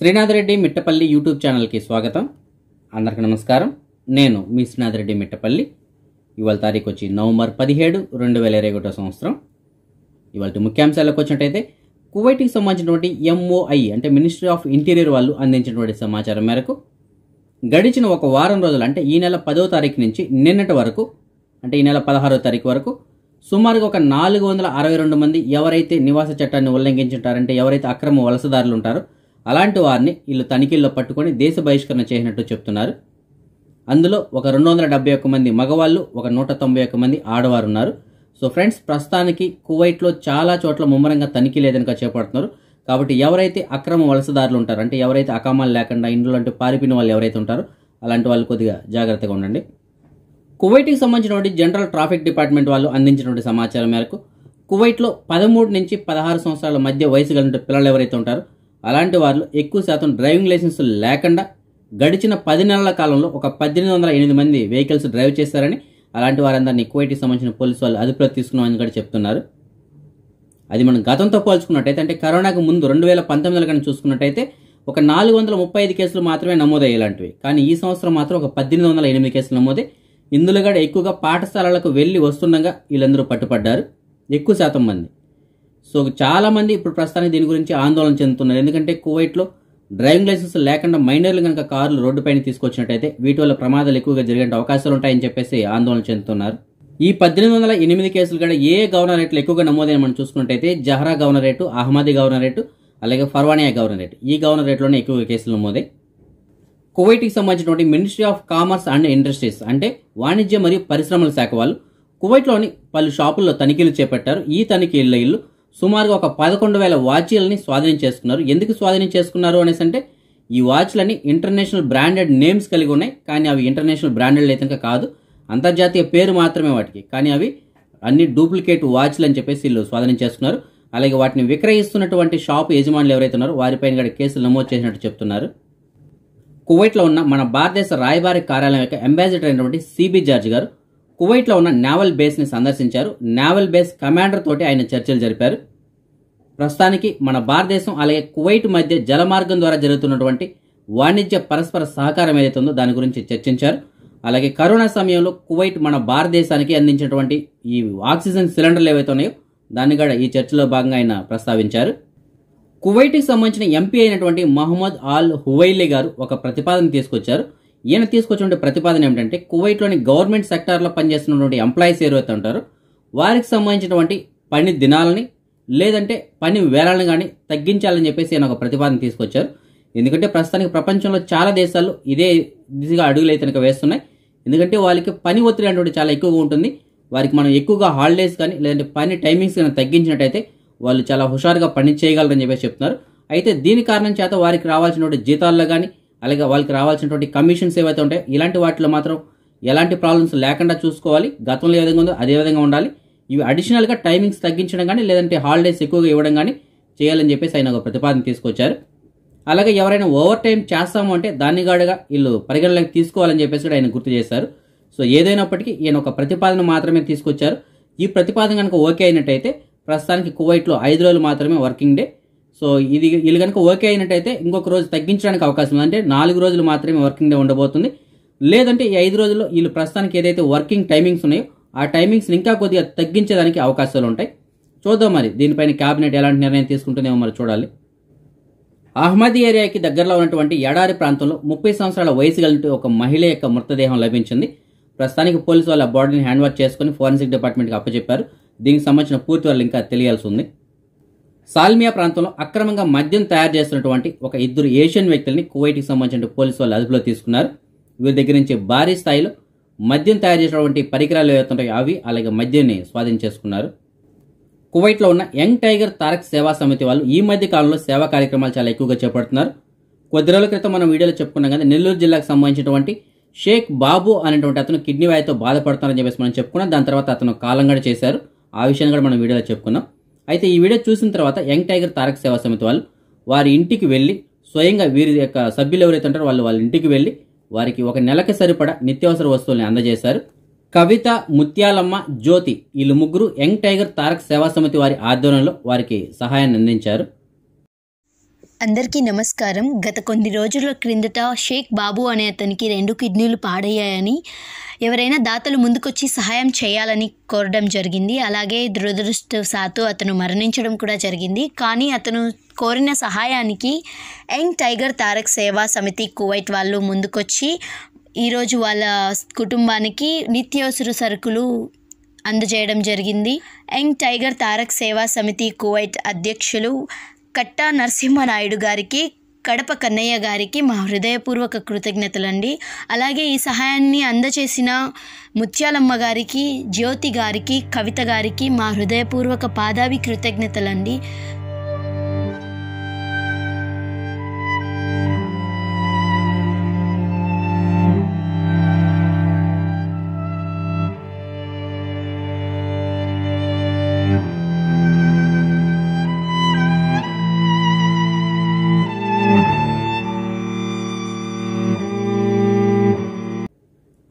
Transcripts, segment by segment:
Srinatha Reddy Mittapalli YouTube ఛానల్కి స్వాగతం అందరికి నమస్కారం నేను మీ శ్రీనాథరెడ్డి మిట్టపల్లి ఇవాళ తారీఖు వచ్చి నవంబర్ పదిహేడు రెండు వేల ఇరవై ఒకటో సంవత్సరం ఇవాళ ముఖ్యాంశాలకు వచ్చినట్టయితే కువైట్కి సంబంధించినటువంటి ఎంఓఐ అంటే మినిస్ట్రీ ఆఫ్ ఇంటీరియర్ వాళ్ళు అందించినటువంటి సమాచారం మేరకు గడిచిన ఒక వారం రోజులు అంటే ఈ నెల పదో తారీఖు నుంచి నిన్నటి వరకు అంటే ఈ నెల పదహారో తారీఖు వరకు సుమారుగా ఒక నాలుగు వందల అరవై రెండు మంది ఎవరైతే నివాస చట్టాన్ని ఉల్లంఘించుంటారంటే ఎవరైతే అక్రమ వలసదారులు ఉంటారో అలాంటి వారిని వీళ్ళు తనిఖీల్లో పట్టుకొని దేశ బహిష్కరణ చేసినట్టు చెప్తున్నారు అందులో ఒక రెండు వందల డెబ్బై ఒక్క మంది మగవాళ్ళు ఒక నూట తొంభై ఒక్క మంది ఆడవారు ఉన్నారు సో ఫ్రెండ్స్ ప్రస్తుతానికి కువైట్లో చాలా చోట్ల ముమ్మరంగా తనిఖీ ఏదైనా చేపడుతున్నారు కాబట్టి ఎవరైతే అక్రమ వలసదారులు ఉంటారు అంటే ఎవరైతే అకామాలు లేకుండా ఇండ్లు అంటే పారిపోయిన వాళ్ళు ఎవరైతే ఉంటారో అలాంటి వాళ్ళు కొద్దిగా జాగ్రత్తగా ఉండండి కువైట్కి సంబంధించినటువంటి జనరల్ ట్రాఫిక్ డిపార్ట్మెంట్ వాళ్ళు అందించినటువంటి సమాచారం మేరకు కువైట్లో పదమూడు నుంచి పదహారు సంవత్సరాల మధ్య వయసు గల పిల్లలు ఎవరైతే ఉంటారో అలాంటి వాళ్ళు ఎక్కువ శాతం డ్రైవింగ్ లైసెన్స్ లేకుండా గడిచిన పది నెలల కాలంలో ఒక పద్దెనిమిది వందల ఎనిమిది మంది వెహికల్స్ డ్రైవ్ చేస్తారని అలాంటి వారందరినీ కువైట్కి సంబంధించిన పోలీసు వాళ్ళు అదుపులో తీసుకున్నామని కూడా చెప్తున్నారు అది మనం గతంతో పోల్చుకున్నట్టయితే అంటే కరోనాకు ముందు రెండు వేల పంతొమ్మిదిలో కానీ చూసుకున్నట్టయితే ఒక నాలుగు వందల ముప్పై ఐదు కేసులు మాత్రమే నమోదయ్యే ఇలాంటివి కానీ ఈ సంవత్సరం మాత్రం ఒక పద్దెనిమిది వందల ఎనిమిది కేసులు నమోదే ఇందులో కూడా ఎక్కువగా పాఠశాలలకు వెళ్ళి వస్తుండగా వీళ్ళందరూ పట్టుపడ్డారు ఎక్కువ శాతం మంది సో చాలామంది ఇప్పుడు ప్రస్తుతానికి దీని గురించి ఆందోళన చెందుతున్నారు ఎందుకంటే కువైట్లో డ్రైవింగ్ లైసెన్స్ లేకుండా మైనర్లు కనుక కార్లు రోడ్డుపైన తీసుకొచ్చినట్టయితే వీటి వల్ల ప్రమాదాలు ఎక్కువగా జరిగే అవకాశాలు ఉంటాయని చెప్పేసి ఆందోళన చెందుతున్నారు ఈ పద్దెనిమిది వందల ఎనిమిది కేసులు కూడా ఏ రేట్లు ఎక్కువగా నమోదైన మనం చూసుకున్నట్టయితే జహరా రేటు అహ్మదీ గవర్నరేటు అలాగే ఫర్వానియా రేట్ ఈ రేట్లోనే ఎక్కువగా కేసులు నమోదాయి కువైట్కి సంబంధించినటువంటి ministry of commerce and industries అంటే వాణిజ్య మరియు పరిశ్రమల శాఖ వాళ్ళు కువైట్లోని పలు షాపుల్లో తనిఖీలు చేపట్టారు ఈ తనిఖీల ఇల్లు సుమారుగా ఒక పదకొండు వేల వాచీలని స్వాధీనం చేసుకున్నారు ఎందుకు స్వాధీనం చేసుకున్నారు అనేసి అంటే ఈ వాచ్లన్నీ ఇంటర్నేషనల్ బ్రాండెడ్ నేమ్స్ కలిగి ఉన్నాయి కానీ అవి ఇంటర్నేషనల్ బ్రాండెడ్ అయితే కాదు అంతర్జాతీయ పేరు మాత్రమే వాటికి కానీ అవి అన్ని డూప్లికేట్ వాచ్లు అని చెప్పేసి వీళ్ళు స్వాధీనం చేసుకున్నారు అలాగే వాటిని విక్రయిస్తున్నటువంటి షాప్ యజమానులు ఎవరైతే ఉన్నారో వారిపైన కూడా కేసులు నమోదు చేసినట్టు చెప్తున్నారు కువైట్లో ఉన్న మన భారతదేశ రాయబారి కార్యాలయం యొక్క అంబాసిడర్ అయినటువంటి సిబి జార్జ్ గారు కువైట్లో ఉన్న నేవల్ బేస్ని సందర్శించారు నేవల్ బేస్ కమాండర్ తోటి ఆయన చర్చలు జరిపారు ప్రస్తుతానికి మన భారతదేశం అలాగే కువైట్ మధ్య జలమార్గం ద్వారా జరుగుతున్నటువంటి వాణిజ్య పరస్పర సహకారం ఏదైతే ఉందో దాని గురించి చర్చించారు అలాగే కరోనా సమయంలో కువైట్ మన భారతదేశానికి అందించినటువంటి ఈ ఆక్సిజన్ సిలిండర్లు ఏవైతే ఉన్నాయో దాన్ని కూడా ఈ చర్చలో భాగంగా ఆయన ప్రస్తావించారు కువైట్కి సంబంధించిన ఎంపీ అయినటువంటి మహమ్మద్ ఆల్ హువైలీ గారు ఒక ప్రతిపాదన తీసుకొచ్చారు ఈయన తీసుకొచ్చిన ప్రతిపాదన ఏమిటంటే కువైట్లోని గవర్నమెంట్ సెక్టార్లో పనిచేస్తున్నటువంటి ఎంప్లాయీస్ ఏవైతే ఉంటారో వారికి సంబంధించినటువంటి పని దినాలని లేదంటే పని వేళలను కానీ తగ్గించాలని చెప్పేసి ఆయన ఒక ప్రతిపాదన తీసుకొచ్చారు ఎందుకంటే ప్రస్తుతానికి ప్రపంచంలో చాలా దేశాలు ఇదే దిశగా అడుగులు కనుక వేస్తున్నాయి ఎందుకంటే వాళ్ళకి పని ఒత్తిడి అనేటువంటి చాలా ఎక్కువగా ఉంటుంది వారికి మనం ఎక్కువగా హాలిడేస్ కానీ లేదంటే పని టైమింగ్స్ కానీ తగ్గించినట్టయితే వాళ్ళు చాలా హుషారుగా పని చేయగలరని చెప్పేసి చెప్తున్నారు అయితే దీని కారణం చేత వారికి రావాల్సినటువంటి జీతాల్లో కానీ అలాగే వాళ్ళకి రావాల్సినటువంటి కమిషన్స్ ఏవైతే ఉంటాయో ఇలాంటి వాటిలో మాత్రం ఎలాంటి ప్రాబ్లమ్స్ లేకుండా చూసుకోవాలి గతంలో ఏ విధంగా ఉందో అదే విధంగా ఉండాలి ఇవి అడిషనల్గా టైమింగ్స్ తగ్గించడం కానీ లేదంటే హాలిడేస్ ఎక్కువగా ఇవ్వడం కానీ చేయాలని చెప్పేసి ఆయన ఒక ప్రతిపాదన తీసుకొచ్చారు అలాగే ఎవరైనా ఓవర్ టైం చేస్తాము అంటే దాన్ని గాడుగా వీళ్ళు పరిగణలోకి తీసుకోవాలని చెప్పేసి కూడా ఆయన గుర్తు చేశారు సో ఏదైనప్పటికీ ఈయన ఒక ప్రతిపాదన మాత్రమే తీసుకొచ్చారు ఈ ప్రతిపాదన కనుక ఓకే అయినట్టయితే ప్రస్తుతానికి కువైట్లో ఐదు రోజులు మాత్రమే వర్కింగ్ డే సో ఇది వీళ్ళు కనుక ఓకే అయినట్టయితే ఇంకొక రోజు తగ్గించడానికి అవకాశం ఉంది అంటే నాలుగు రోజులు మాత్రమే వర్కింగ్ డే ఉండబోతుంది లేదంటే ఈ ఐదు రోజుల్లో వీళ్ళు ప్రస్తుతానికి ఏదైతే వర్కింగ్ టైమింగ్స్ ఉన్నాయో ఆ టైమింగ్స్ ఇంకా కొద్దిగా తగ్గించేదానికి అవకాశాలు ఉంటాయి చూద్దాం మరి దీనిపైన క్యాబినెట్ ఎలాంటి నిర్ణయం తీసుకుంటుందేమో మరి చూడాలి అహ్మద్ ఏరియాకి దగ్గరలో ఉన్నటువంటి ఎడారి ప్రాంతంలో ముప్పై సంవత్సరాల వయసు కలిగిన ఒక మహిళ యొక్క మృతదేహం లభించింది ప్రస్తుతానికి పోలీసు వాళ్ళ బాడీని హ్యాండ్ వాష్ చేసుకుని ఫోరెన్సిక్ డిపార్ట్మెంట్కి అప్పచెప్పారు దీనికి సంబంధించిన పూర్తి వాళ్ళు ఇంకా తెలియాల్సి ఉంది సాల్మియా ప్రాంతంలో అక్రమంగా మద్యం తయారు చేస్తున్నటువంటి ఒక ఇద్దరు ఏషియన్ వ్యక్తుల్ని కువైట్కి సంబంధించిన పోలీసు వాళ్ళు అదుపులో తీసుకున్నారు వీరి దగ్గర నుంచి భారీ స్థాయిలో మద్యం తయారు చేసినటువంటి పరికరాలు ఏవైతుంటాయో అవి అలాగే మద్యాన్ని స్వాధీనం చేసుకున్నారు కువైట్లో ఉన్న యంగ్ టైగర్ తారక్ సేవా సమితి వాళ్ళు ఈ మధ్య కాలంలో సేవా కార్యక్రమాలు చాలా ఎక్కువగా చేపడుతున్నారు కొద్ది రోజుల క్రితం మనం వీడియోలో చెప్పుకున్నాం కదా నెల్లూరు జిల్లాకు సంబంధించినటువంటి షేక్ బాబు అనేటువంటి అతను కిడ్నీ వాయితో బాధపడుతున్నారని చెప్పేసి మనం చెప్పుకున్నాం దాని తర్వాత అతను కూడా చేశారు ఆ విషయాన్ని కూడా మనం వీడియోలో చెప్పుకున్నాం అయితే ఈ వీడియో చూసిన తర్వాత యంగ్ టైగర్ తారక సేవా సమితి వాళ్ళు వారి ఇంటికి వెళ్ళి స్వయంగా వీరి యొక్క సభ్యులు ఎవరైతే ఉంటారో వాళ్ళు వాళ్ళ ఇంటికి వెళ్ళి వారికి ఒక నెలకి సరిపడా నిత్యావసర వస్తువుల్ని అందజేశారు కవిత ముత్యాలమ్మ జ్యోతి వీళ్ళు ముగ్గురు యంగ్ టైగర్ తారక్ సేవా సమితి వారి ఆధ్వర్యంలో వారికి సహాయాన్ని అందించారు అందరికీ నమస్కారం గత కొన్ని రోజుల క్రిందట షేక్ బాబు అనే అతనికి రెండు కిడ్నీలు పాడయ్యాయని ఎవరైనా దాతలు ముందుకొచ్చి సహాయం చేయాలని కోరడం జరిగింది అలాగే దురదృష్టవశాత్తు అతను మరణించడం కూడా జరిగింది కానీ అతను కోరిన సహాయానికి యంగ్ టైగర్ తారక్ సేవా సమితి కువైట్ వాళ్ళు ముందుకొచ్చి ఈరోజు వాళ్ళ కుటుంబానికి నిత్యావసర సరుకులు అందజేయడం జరిగింది యంగ్ టైగర్ తారక్ సేవా సమితి కువైట్ అధ్యక్షులు కట్టా నరసింహనాయుడు గారికి కడప కన్నయ్య గారికి మా హృదయపూర్వక కృతజ్ఞతలండి అలాగే ఈ సహాయాన్ని అందచేసిన ముత్యాలమ్మ గారికి జ్యోతి గారికి కవిత గారికి మా హృదయపూర్వక పాదావి కృతజ్ఞతలండి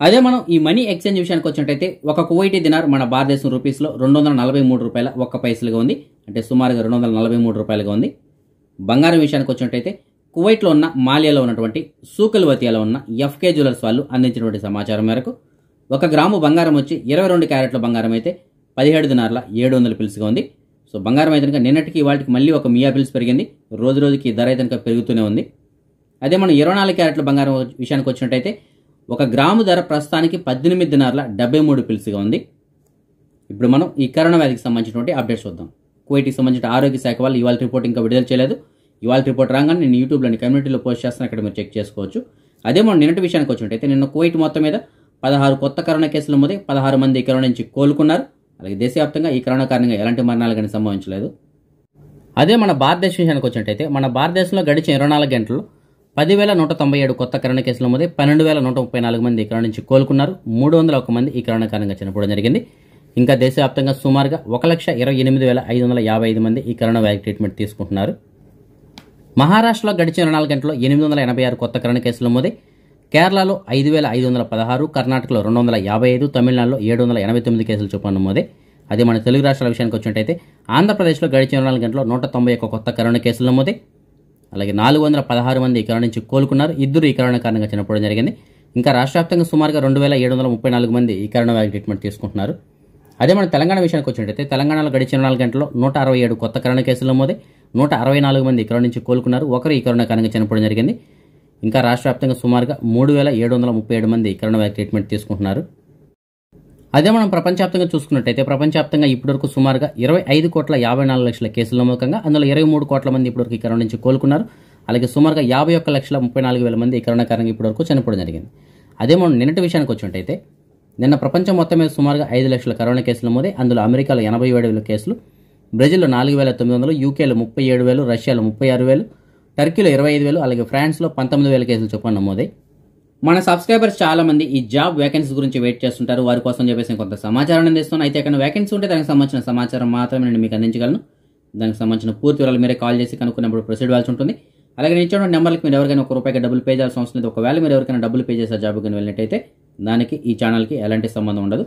అదే మనం ఈ మనీ ఎక్స్చేంజ్ విషయానికి వచ్చినట్టయితే ఒక కువైటీ దినార్ మన భారతదేశం రూపీస్లో రెండు వందల నలభై మూడు రూపాయల ఒక్క పైసలుగా ఉంది అంటే సుమారుగా రెండు వందల నలభై మూడు రూపాయలుగా ఉంది బంగారం విషయానికి వచ్చినట్టయితే కువైట్లో ఉన్న మాలియాలో ఉన్నటువంటి సూకల్వతియాలో ఉన్న ఎఫ్కే జ్యువెలర్స్ వాళ్ళు అందించినటువంటి సమాచారం మేరకు ఒక గ్రాము బంగారం వచ్చి ఇరవై రెండు క్యారెట్ల బంగారం అయితే పదిహేడు దినార్ల ఏడు వందల పిలుసుగా ఉంది సో బంగారం అయితే కనుక నిన్నటికి వాటికి మళ్ళీ ఒక మియా పిలుసు పెరిగింది రోజు రోజుకి ధర అయితే కనుక పెరుగుతూనే ఉంది అదే మనం ఇరవై నాలుగు క్యారెట్ల బంగారం విషయానికి వచ్చినట్టయితే ఒక గ్రాము ధర ప్రస్తుతానికి పద్దెనిమిది దినార్ల డెబ్బై మూడు పిలుసుగా ఉంది ఇప్పుడు మనం ఈ కరోనా వ్యాధికి సంబంధించినటువంటి అప్డేట్స్ చూద్దాం కువైట్కి సంబంధించిన ఆరోగ్య శాఖ వాళ్ళు ఇవాళ రిపోర్ట్ ఇంకా విడుదల చేయలేదు ఇవాళ రిపోర్ట్ రాగానే నేను యూట్యూబ్లోని కమ్యూనిటీలో పోస్ట్ చేస్తాను అక్కడ మీరు చెక్ చేసుకోవచ్చు అదే మనం నిన్నటి విషయానికి వచ్చినట్టయితే నిన్న కువైట్ మొత్తం మీద పదహారు కొత్త కరోనా కేసులు మొదటి పదహారు మంది ఈ కరోనా నుంచి కోలుకున్నారు అలాగే దేశవ్యాప్తంగా ఈ కరోనా కారణంగా ఎలాంటి మరణాలు కానీ సంభవించలేదు అదే మన భారతదేశ విషయానికి వచ్చినట్టయితే మన భారతదేశంలో గడిచిన ఇరవై నాలుగు గంటలు పదివేల నూట తొంభై ఏడు కొత్త కరోనా కేసులు నమోదై పన్నెండు వేల నూట ముప్పై నాలుగు మంది ఈ కరోనా నుంచి కోలుకున్నారు మూడు వందల ఒక మంది ఈ కరోనా కారణంగా చనిపోవడం జరిగింది ఇంకా దేశవ్యాప్తంగా సుమారుగా ఒక లక్ష ఇరవై ఎనిమిది వేల ఐదు వందల యాభై ఐదు మంది ఈ కరోనా వ్యాధి ట్రీట్మెంట్ తీసుకుంటున్నారు మహారాష్ట్రలో గడిచిన ఇరవై నాలుగు గంటల్లో ఎనిమిది వందల ఎనభై ఆరు కొత్త కరోనా కేసులు నమోదై కేరళలో ఐదు వేల ఐదు వందల పదహారు కర్ణాటకలో రెండు వందల యాభై ఐదు తమిళనాడులో ఏడు వందల ఎనభై తొమ్మిది కేసులు చొప్పున నమోదే అదే మన తెలుగు రాష్ట్రాల విషయానికి వచ్చినట్టయితే ఆంధ్రప్రదేశ్లో గడిచిన ఇరవై నాలుగు గంటల్లో నూట తొంభై ఒక్క కొత్త కరోనా కేసులు నమోదే అలాగే నాలుగు వందల పదహారు మంది ఈ కరోనా నుంచి కోలుకున్నారు ఇద్దరు ఈ కరోనా కారణంగా చనిపోవడం జరిగింది ఇంకా రాష్ట్ర వ్యాప్తంగా సుమారుగా రెండు వేల ఏడు వందల ముప్పై నాలుగు మంది ఈ కరోనా వ్యాధి ట్రీట్మెంట్ తీసుకుంటున్నారు అదే మన తెలంగాణ విషయానికి వచ్చినట్టయితే తెలంగాణలో గడిచిన నాలుగు గంటల్లో నూట అరవై ఏడు కొత్త కరోనా కేసులు నమోదే నూట అరవై నాలుగు మంది కరోనా నుంచి కోలుకున్నారు ఒకరు ఈ కరోనా కారణంగా చనిపోవడం జరిగింది ఇంకా రాష్ట్ర వ్యాప్తంగా సుమారుగా మూడు వేల ఏడు వందల ముప్పై ఏడు మంది కరోనా వ్యాధి ట్రీట్మెంట్ తీసుకుంటున్నారు అదే మనం ప్రపంచవ్యాప్తంగా చూసుకున్నట్టయితే ప్రపంచవ్యాప్తంగా ఇప్పటివరకు సుమారుగా ఇరవై ఐదు కోట్ల యాభై నాలుగు లక్షల కేసులు నమ్మకంగా అందులో ఇరవై మూడు కోట్ల మంది ఇప్పటివరకు కరోనా నుంచి కోలుకున్నారు అలాగే సుమారుగా యాభై ఒక్క లక్షల ముప్పై నాలుగు వేల మంది కరోనా కారణంగా ఇప్పటివరకు చనిపోవడం జరిగింది అదే మనం నిన్నటి విషయానికి వచ్చినట్టయితే నిన్న ప్రపంచం మొత్తం మీద సుమారుగా ఐదు లక్షల కరోనా కేసులు నమోదే అందులో అమెరికాలో ఎనభై ఏడు వేల కేసులు బ్రెజిల్లో నాలుగు వేల తొమ్మిది వందలు యూకేలో ముప్పై ఏడు వేలు రష్యాలో ముప్పై ఆరు వేలు టర్కీలో ఇరవై ఐదు వేలు అలాగే ఫ్రాన్స్లో పంతొమ్మిది వేల కేసులు చొప్పున నమోదాయి మన సబ్స్క్రైబర్స్ చాలా మంది ఈ జాబ్ వేకెన్సీ గురించి వెయిట్ చేస్తుంటారు వారి కోసం చెప్పేసి కొంత సమాచారం అందిస్తాను అయితే ఎక్కడ వేకెన్సీ ఉంటే దానికి సంబంధించిన సమాచారం మాత్రమే నేను మీకు అందించగలను దానికి సంబంధించిన పూర్తి వివరాలు మీరే కాల్ చేసి కనుక్కున్నప్పుడు ప్రొసీడ్ అవ్వాల్సి ఉంటుంది అలాగే నేను ఇచ్చిన నెంబర్కి మీరు ఎవరికైనా ఒక రూపాయికి డబ్బులు పే చేయాల్సిన అవసరం లేదు ఒకవేళ మీరు ఎవరికైనా డబ్బులు పే చేసే జాబ్కి వెళ్ళినట్టయితే దానికి ఈ ఛానల్కి ఎలాంటి సంబంధం ఉండదు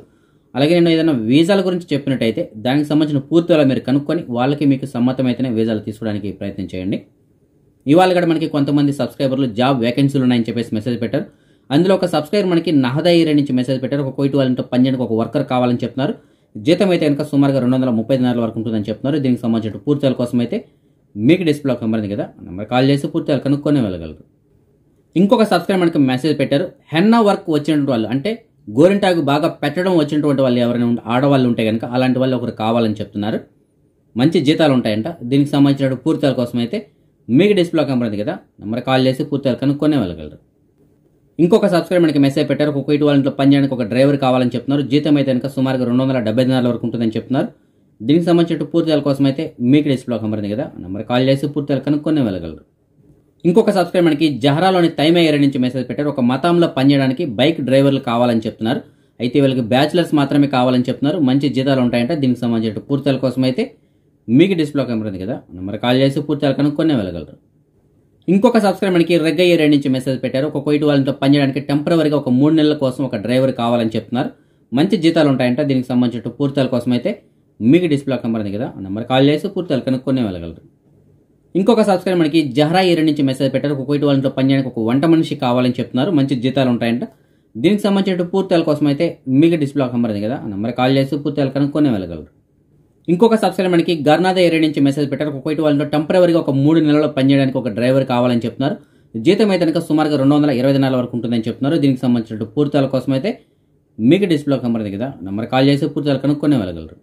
అలాగే నేను ఏదైనా వీజాల గురించి చెప్పినట్టయితే దానికి సంబంధించిన పూర్తి వివరాలు మీరు కనుక్కొని వాళ్ళకి మీకు సమ్మతమైతేనే వీజాలు తీసుకోవడానికి ప్రయత్నం చేయండి ఇవాళ కూడా మనకి కొంతమంది సబ్స్క్రైబర్లు జాబ్ వేకెన్సీలు ఉన్నాయని చెప్పేసి మెసేజ్ పెట్టారు అందులో ఒక సబ్స్క్రైబర్ మనకి నహదా ఏరియా నుంచి మెసేజ్ పెట్టారు ఒక కోయిట్ వాళ్ళంటే పన్నెండుకి ఒక వర్కర్ కావాలని చెప్తున్నారు జీతం అయితే కనుక సుమారుగా రెండు వందల ముప్పై దినాల వరకు ఉంటుందని చెప్తున్నారు దీనికి సంబంధించిన పూర్తిల కోసం అయితే మీకు డిస్ప్లే నెంబర్ ఉంది కదా నెంబర్ కాల్ చేసి పూర్తి కనుక్కొని వెళ్ళగలరు ఇంకొక సబ్స్క్రైబర్ మనకి మెసేజ్ పెట్టారు హెన్నా వర్క్ వచ్చినటువంటి వాళ్ళు అంటే గోరింటాకు బాగా పెట్టడం వచ్చినటువంటి వాళ్ళు ఎవరైనా ఆడవాళ్ళు ఉంటే కనుక అలాంటి వాళ్ళు ఒకరు కావాలని చెప్తున్నారు మంచి జీతాలు ఉంటాయంట దీనికి సంబంధించిన పూర్తి కోసం అయితే మీకు డిస్ప్లే నెంబర్ ఉంది కదా నెంబర్ కాల్ చేసి పూర్తి కనుక్కొని వెళ్ళగలరు ఇంకొక సబ్స్క్రైబర్ మనకి మెసేజ్ పెట్టారు ఒక ఇటు వాళ్ళ ఇంట్లో పనిచేయడానికి ఒక డ్రైవర్ కావాలని చెప్తున్నారు జీతం అయితే కనుక సుమారుగా రెండు వందల డెబ్బై దినాల వరకు ఉంటుందని చెప్తున్నారు దీనికి సంబంధించిన పూర్తిల కోసం అయితే మీకు డిస్ప్లే నెంబర్ ఉంది కదా నెంబర్ కాల్ చేసి పూర్తిలు కనుక్కొని వెళ్ళగలరు ఇంకొక సబ్స్క్రైబర్ మనకి జహరాలోని తైమ ఏరియా నుంచి మెసేజ్ పెట్టారు ఒక మతంలో పనిచేయడానికి బైక్ డ్రైవర్లు కావాలని చెప్తున్నారు అయితే వీళ్ళకి బ్యాచిలర్స్ మాత్రమే కావాలని చెప్తున్నారు మంచి జీతాలు ఉంటాయంటే దీనికి సంబంధించిన పూర్తిల కోసం అయితే మీకు డిస్ప్లే నెంబర్ ఉంది కదా నెంబర్ కాల్ చేసి పూర్తిలు కనుక్కొని వెళ్ళగలరు ఇంకొక సబ్స్క్రైబర్ మనకి రెగ్గయ్య నుంచి మెసేజ్ పెట్టారు ఒక కోయిట్ వాళ్ళతో పనిచేయడానికి టెంపరీగా ఒక మూడు నెలల కోసం ఒక డ్రైవర్ కావాలని చెప్తున్నారు మంచి జీతాలు ఉంటాయంట దీనికి సంబంధించిన పూర్తాల కోసం అయితే మీకు డిస్ప్లాక్ నెంబర్ ఉంది కదా ఆ నెంబర్ కాల్ చేసి పూర్తాలు కనుక్కొని వెళ్ళగలరు ఇంకొక సబ్స్క్రైబర్ మనకి జహరా ఏరియా నుంచి మెసేజ్ పెట్టారు ఒక కోయిట్ వాళ్ళతో పనిచేయడానికి ఒక వంట మనిషి కావాలని చెప్తున్నారు మంచి జీతాలు ఉంటాయంట దీనికి సంబంధించిన పూర్తాల కోసం అయితే మీకు డిస్ప్లాక్ నెంబర్ ఉంది కదా ఆ నెంబర్ కాల్ చేసి పూర్తాలు కనుక్కొని వెళ్ళగలరు ఇంకొక సబ్స్క్రైబర్ మనకి గర్నాథ ఏరియా నుంచి మెసేజ్ పెట్టారు కువైట్ వాళ్ళు టెంపరీగా ఒక మూడు నెలల్లో పనిచేయడానికి ఒక డ్రైవర్ కావాలని చెప్తున్నారు జీతం అయితే కనుక సుమారుగా రెండు వందల ఇరవై దినాల వరకు ఉంటుందని చెప్తున్నారు దీనికి సంబంధించిన పూర్తాల కోసం అయితే మీకు డిస్ప్లే నెంబర్ కదా నెంబర్ కాల్ చేసి పూర్తాలు కనుక్కొని వెళ్ళగలరు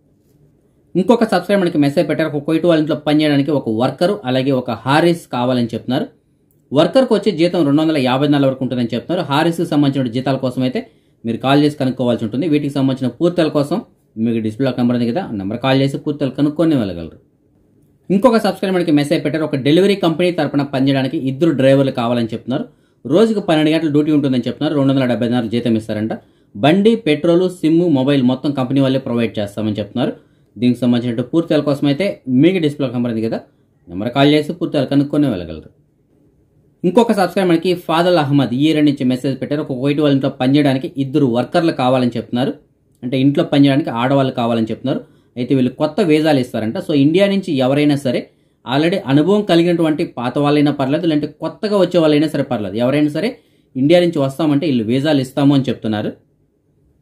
ఇంకొక సబ్స్క్రైబర్ మనకి మెసేజ్ పెట్టారు ఒక కువైట్ వాళ్ళ ఇంట్లో పనిచేయడానికి ఒక వర్కర్ అలాగే ఒక హారిస్ కావాలని చెప్తున్నారు వర్కర్కి వచ్చి జీతం రెండు వందల యాభై నాలుగు వరకు ఉంటుందని చెప్తున్నారు హారిస్కి సంబంధించిన జీతాల కోసం అయితే మీరు కాల్ చేసి కనుక్కోవాల్సి ఉంటుంది వీటికి సంబంధించిన పూర్తాల కోసం మీకు డిస్ప్లే కనబడింది కదా నెంబర్ కాల్ చేసి పూర్తిగా కనుక్కొని వెళ్ళగలరు ఇంకొక సబ్స్క్రైబ్ మనకి మెసేజ్ పెట్టారు ఒక డెలివరీ కంపెనీ తరపున పనిచేయడానికి ఇద్దరు డ్రైవర్లు కావాలని చెప్తున్నారు రోజుకు పన్నెండు గంటలు డ్యూటీ ఉంటుందని చెప్తున్నారు రెండు వందల డెబ్బై నాలుగు జీతం ఇస్తారంట బండి పెట్రోలు సిమ్ మొబైల్ మొత్తం కంపెనీ వాళ్ళే ప్రొవైడ్ చేస్తామని చెప్తున్నారు దీనికి సంబంధించిన పూర్తిల కోసం అయితే మీకు డిస్ప్లే కనబడింది కదా నెంబర్ కాల్ చేసి పూర్తిగా కనుక్కొని వెళ్ళగలరు ఇంకొక సబ్స్క్రైబ్ మనకి ఫాదల్ అహ్మద్ ఈ రెండు నుంచి మెసేజ్ పెట్టారు ఒక వైట్ వాళ్ళతో పనిచేయడానికి ఇద్దరు వర్కర్లు కావాలని చెప్తున్నారు అంటే ఇంట్లో పనిచేయడానికి ఆడవాళ్ళు కావాలని చెప్తున్నారు అయితే వీళ్ళు కొత్త వీజాలు ఇస్తారంట సో ఇండియా నుంచి ఎవరైనా సరే ఆల్రెడీ అనుభవం కలిగినటువంటి పాత వాళ్ళైనా పర్లేదు లేదంటే కొత్తగా వచ్చే వాళ్ళైనా సరే పర్లేదు ఎవరైనా సరే ఇండియా నుంచి వస్తామంటే వీళ్ళు వీజాలు ఇస్తాము అని చెప్తున్నారు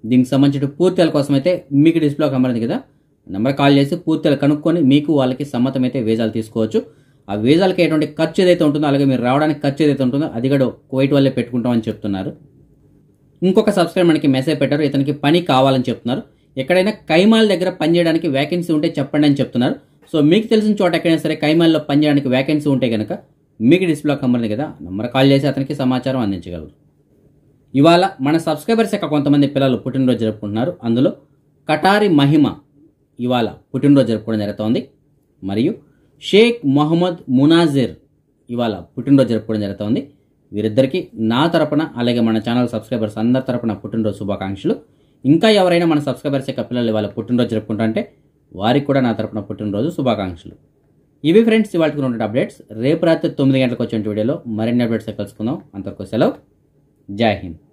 దీనికి సంబంధించిన పూర్తిల కోసం అయితే మీకు డిస్ప్లే కమరింది కదా నెంబర్ కాల్ చేసి పూర్తిల కనుక్కొని మీకు వాళ్ళకి సమ్మతమైతే వీజాలు తీసుకోవచ్చు ఆ వీజాలకి ఎటువంటి ఖర్చు ఏదైతే ఉంటుందో అలాగే మీరు రావడానికి ఖర్చు ఏదైతే ఉంటుందో అది కూడా కోయిట్ వల్లే పెట్టుకుంటామని చెప్తున్నారు ఇంకొక సబ్స్క్రైబర్ మనకి మెసేజ్ పెట్టారు ఇతనికి పని కావాలని చెప్తున్నారు ఎక్కడైనా కైమాల్ దగ్గర పనిచేయడానికి వ్యాకెన్సీ ఉంటే చెప్పండి అని చెప్తున్నారు సో మీకు తెలిసిన చోట ఎక్కడైనా సరే కైమాల్లో పనిచేయడానికి వ్యాకెన్సీ ఉంటే కనుక మీకు డిస్ప్లే కంపెనీ కదా నంబర్ కాల్ చేసి అతనికి సమాచారం అందించగలరు ఇవాళ మన సబ్స్క్రైబర్స్ యొక్క కొంతమంది పిల్లలు పుట్టినరోజు జరుపుకుంటున్నారు అందులో కటారి మహిమ ఇవాళ పుట్టినరోజు జరుపుకోవడం జరుగుతోంది మరియు షేక్ మొహమ్మద్ మునాజిర్ ఇవాళ పుట్టినరోజు జరుపుకోవడం జరుగుతోంది వీరిద్దరికీ నా తరపున అలాగే మన ఛానల్ సబ్స్క్రైబర్స్ అందరి తరపున పుట్టినరోజు శుభాకాంక్షలు ఇంకా ఎవరైనా మన సబ్స్క్రైబర్స్ యొక్క పిల్లలు వాళ్ళ పుట్టినరోజు జరుపుకుంటుంటే వారికి కూడా నా తరపున పుట్టినరోజు శుభాకాంక్షలు ఇవి ఫ్రెండ్స్ ఇవాళకు ఉన్న అప్డేట్స్ రేపు రాత్రి తొమ్మిది గంటలకు వచ్చే వీడియోలో మరిన్ని అప్డేట్స్ కలుసుకుందాం అంతవరకు సెలవు జై హింద్